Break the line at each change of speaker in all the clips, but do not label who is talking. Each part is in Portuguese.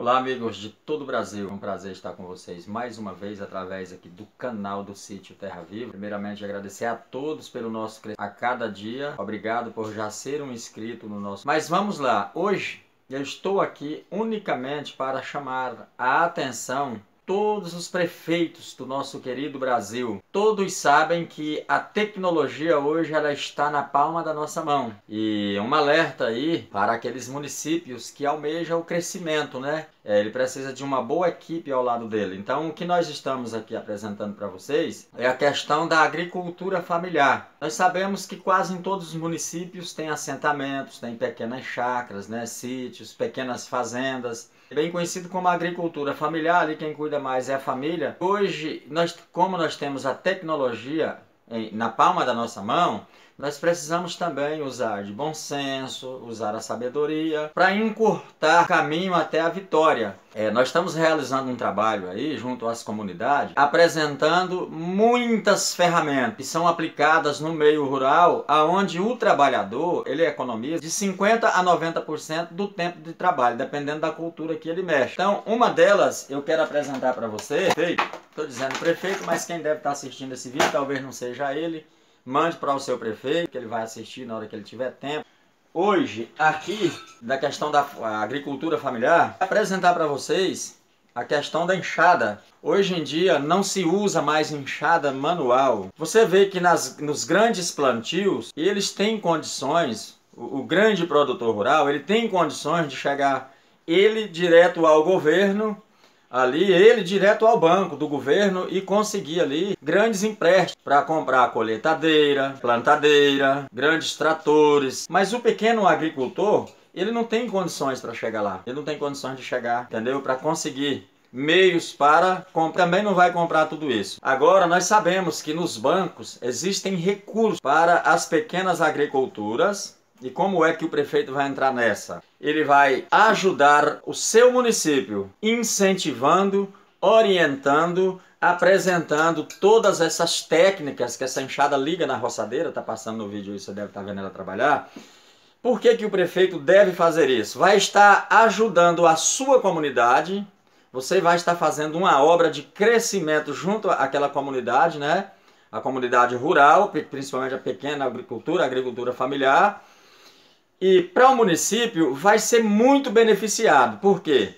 Olá amigos de todo o Brasil, é um prazer estar com vocês mais uma vez através aqui do canal do Sítio Terra Viva. Primeiramente agradecer a todos pelo nosso a cada dia, obrigado por já ser um inscrito no nosso... Mas vamos lá, hoje eu estou aqui unicamente para chamar a atenção todos os prefeitos do nosso querido Brasil. Todos sabem que a tecnologia hoje ela está na palma da nossa mão. E um alerta aí para aqueles municípios que almejam o crescimento, né? É, ele precisa de uma boa equipe ao lado dele. Então, o que nós estamos aqui apresentando para vocês é a questão da agricultura familiar. Nós sabemos que quase em todos os municípios tem assentamentos, tem pequenas chacras, né, sítios, pequenas fazendas bem conhecido como agricultura familiar, ali quem cuida mais é a família. Hoje, nós, como nós temos a tecnologia na palma da nossa mão, nós precisamos também usar de bom senso, usar a sabedoria, para encurtar caminho até a vitória. É, nós estamos realizando um trabalho aí junto às comunidades, apresentando muitas ferramentas que são aplicadas no meio rural, aonde o trabalhador ele economiza de 50 a 90% do tempo de trabalho, dependendo da cultura que ele mexe. Então, uma delas eu quero apresentar para você. Estou dizendo prefeito, mas quem deve estar tá assistindo esse vídeo talvez não seja ele mande para o seu prefeito, que ele vai assistir na hora que ele tiver tempo. Hoje, aqui, da questão da agricultura familiar, apresentar para vocês a questão da enxada. Hoje em dia não se usa mais enxada manual. Você vê que nas, nos grandes plantios, eles têm condições, o, o grande produtor rural, ele tem condições de chegar ele direto ao governo ali ele direto ao banco do governo e conseguia ali grandes empréstimos para comprar colheitadeira, plantadeira, grandes tratores. Mas o pequeno agricultor, ele não tem condições para chegar lá. Ele não tem condições de chegar, entendeu? Para conseguir meios para comprar. Também não vai comprar tudo isso. Agora, nós sabemos que nos bancos existem recursos para as pequenas agriculturas. E como é que o prefeito vai entrar nessa? ele vai ajudar o seu município, incentivando, orientando, apresentando todas essas técnicas que essa enxada liga na roçadeira, tá passando no vídeo isso, você deve estar tá vendo ela trabalhar. Por que, que o prefeito deve fazer isso? Vai estar ajudando a sua comunidade, você vai estar fazendo uma obra de crescimento junto àquela comunidade, né? A comunidade rural, principalmente a pequena agricultura, a agricultura familiar, e para o município vai ser muito beneficiado, porque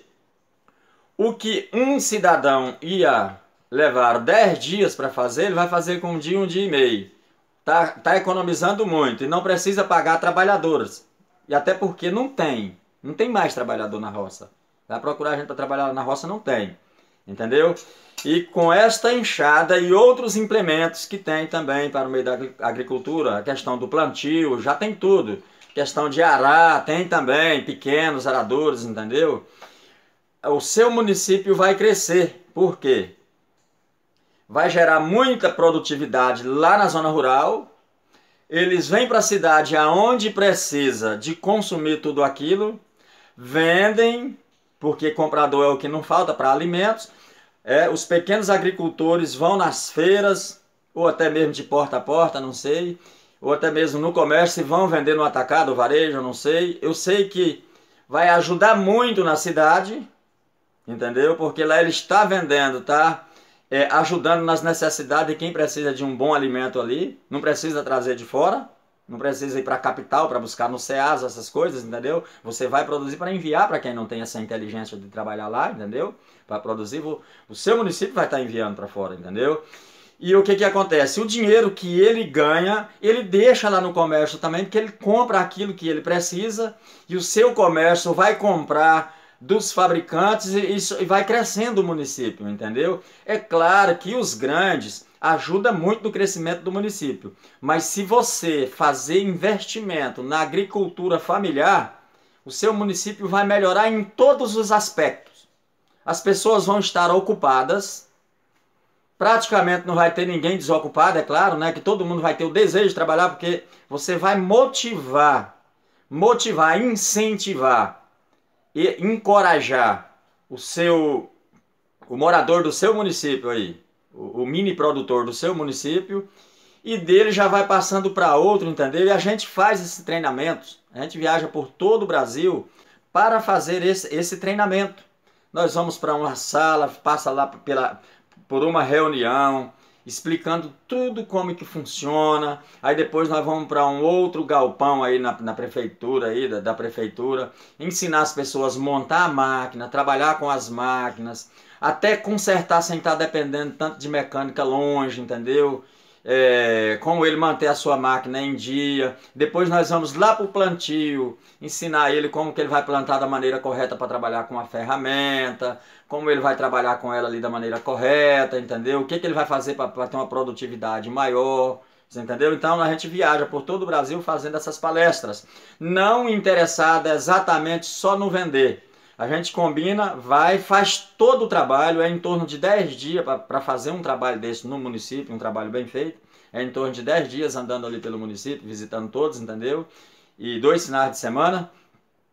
o que um cidadão ia levar 10 dias para fazer, ele vai fazer com um dia, um dia e meio. Está tá economizando muito e não precisa pagar trabalhadores. E até porque não tem, não tem mais trabalhador na roça. Vai procurar gente para trabalhar na roça, não tem. Entendeu? E com esta enxada e outros implementos que tem também para o meio da agricultura, a questão do plantio, já tem tudo questão de arar, tem também pequenos aradores, entendeu? O seu município vai crescer. Por quê? Vai gerar muita produtividade lá na zona rural. Eles vêm para a cidade aonde precisa de consumir tudo aquilo, vendem, porque comprador é o que não falta para alimentos. É, os pequenos agricultores vão nas feiras, ou até mesmo de porta a porta, não sei ou até mesmo no comércio, e vão vender no atacado, varejo, não sei. Eu sei que vai ajudar muito na cidade, entendeu? Porque lá ele está vendendo, tá? É, ajudando nas necessidades de quem precisa de um bom alimento ali, não precisa trazer de fora, não precisa ir para a capital para buscar no CEAS essas coisas, entendeu? Você vai produzir para enviar para quem não tem essa inteligência de trabalhar lá, entendeu? Para produzir, o seu município vai estar tá enviando para fora, entendeu? E o que, que acontece? O dinheiro que ele ganha, ele deixa lá no comércio também, porque ele compra aquilo que ele precisa e o seu comércio vai comprar dos fabricantes e, isso, e vai crescendo o município, entendeu? É claro que os grandes ajudam muito no crescimento do município, mas se você fazer investimento na agricultura familiar, o seu município vai melhorar em todos os aspectos. As pessoas vão estar ocupadas praticamente não vai ter ninguém desocupado, é claro, né? Que todo mundo vai ter o desejo de trabalhar, porque você vai motivar, motivar, incentivar e encorajar o seu o morador do seu município aí, o, o mini produtor do seu município, e dele já vai passando para outro, entendeu? E a gente faz esse treinamento, a gente viaja por todo o Brasil para fazer esse, esse treinamento. Nós vamos para uma sala, passa lá pela, por uma reunião, explicando tudo como que funciona. Aí depois nós vamos para um outro galpão aí na, na prefeitura aí da, da, prefeitura, ensinar as pessoas a montar a máquina, trabalhar com as máquinas, até consertar sem estar tá dependendo tanto de mecânica longe, entendeu? é, como ele manter a sua máquina em dia. Depois nós vamos lá para o plantio, ensinar ele como que ele vai plantar da maneira correta para trabalhar com a ferramenta, como ele vai trabalhar com ela ali da maneira correta, entendeu? O que, que ele vai fazer para ter uma produtividade maior. entendeu? Então a gente viaja por todo o Brasil fazendo essas palestras, não interessada exatamente só no vender, a gente combina, vai, faz todo o trabalho, é em torno de 10 dias para fazer um trabalho desse no município, um trabalho bem feito. É em torno de 10 dias andando ali pelo município, visitando todos, entendeu? E dois finais de semana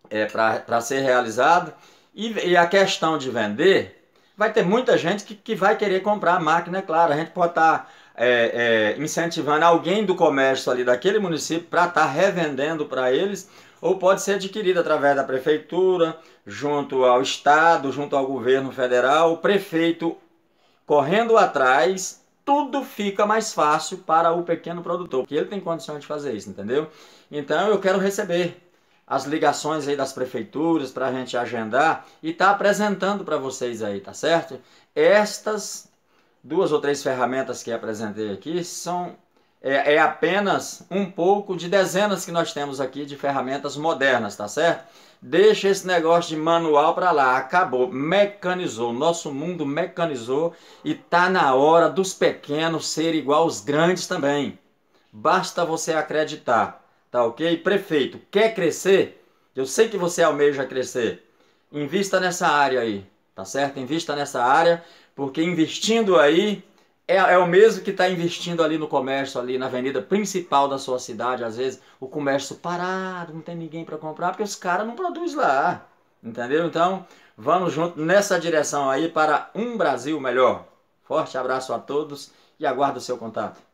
é, para ser realizado. E, e, a questão de vender, vai ter muita gente que, que vai querer comprar a máquina, é claro. A gente pode estar. Tá é, é, incentivando alguém do comércio ali daquele município para estar tá revendendo para eles ou pode ser adquirida através da prefeitura, junto ao estado, junto ao governo federal, o prefeito correndo atrás, tudo fica mais fácil para o pequeno produtor, porque ele tem condição de fazer isso, entendeu? Então eu quero receber as ligações aí das prefeituras para a gente agendar e tá apresentando para vocês aí, tá certo? Estas duas ou três ferramentas que apresentei aqui são é, é apenas um pouco de dezenas que nós temos aqui de ferramentas modernas, tá certo? Deixa esse negócio de manual para lá, acabou, mecanizou, nosso mundo mecanizou e tá na hora dos pequenos ser igual aos grandes também. Basta você acreditar, tá ok? Prefeito, quer crescer? Eu sei que você almeja crescer. Invista nessa área aí, tá certo? Invista nessa área, porque investindo aí é, é o mesmo que está investindo ali no comércio, ali na avenida principal da sua cidade, às vezes o comércio parado, não tem ninguém para comprar, porque os caras não produzem lá. Entendeu? Então, vamos junto nessa direção aí para um Brasil melhor. Forte abraço a todos e aguardo o seu contato.